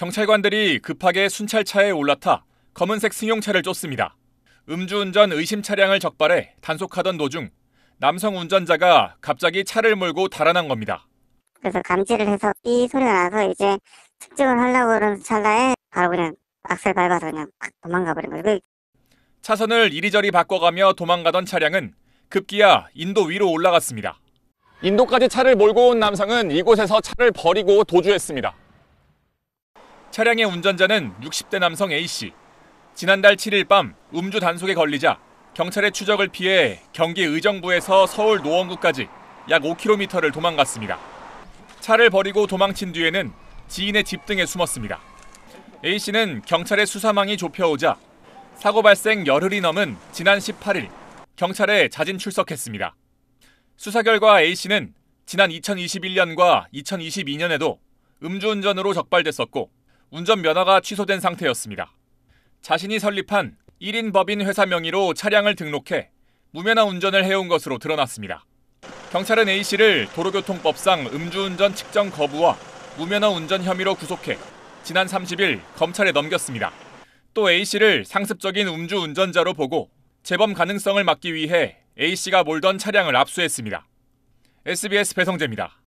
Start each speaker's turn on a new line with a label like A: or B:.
A: 경찰관들이 급하게 순찰차에 올라타 검은색 승용차를 쫓습니다. 음주운전 의심 차량을 적발해 단속하던 도중 남성 운전자가 갑자기 차를 몰고 달아난 겁니다.
B: 그래서 감지를 해서 이 소리가 나서 이제 측정을 하려고 그런 찰나에 바로 그냥 악셀 밟아서 그냥 도망가 버린 거예요. 그
A: 차선을 이리저리 바꿔가며 도망가던 차량은 급기야 인도 위로 올라갔습니다. 인도까지 차를 몰고 온 남성은 이곳에서 차를 버리고 도주했습니다. 차량의 운전자는 60대 남성 A씨. 지난달 7일 밤 음주 단속에 걸리자 경찰의 추적을 피해 경기 의정부에서 서울 노원구까지 약 5km를 도망갔습니다. 차를 버리고 도망친 뒤에는 지인의 집 등에 숨었습니다. A씨는 경찰의 수사망이 좁혀오자 사고 발생 열흘이 넘은 지난 18일 경찰에 자진 출석했습니다. 수사 결과 A씨는 지난 2021년과 2022년에도 음주운전으로 적발됐었고 운전면허가 취소된 상태였습니다. 자신이 설립한 1인 법인 회사 명의로 차량을 등록해 무면허 운전을 해온 것으로 드러났습니다. 경찰은 A씨를 도로교통법상 음주운전 측정 거부와 무면허 운전 혐의로 구속해 지난 30일 검찰에 넘겼습니다. 또 A씨를 상습적인 음주운전자로 보고 재범 가능성을 막기 위해 A씨가 몰던 차량을 압수했습니다. SBS 배성재입니다.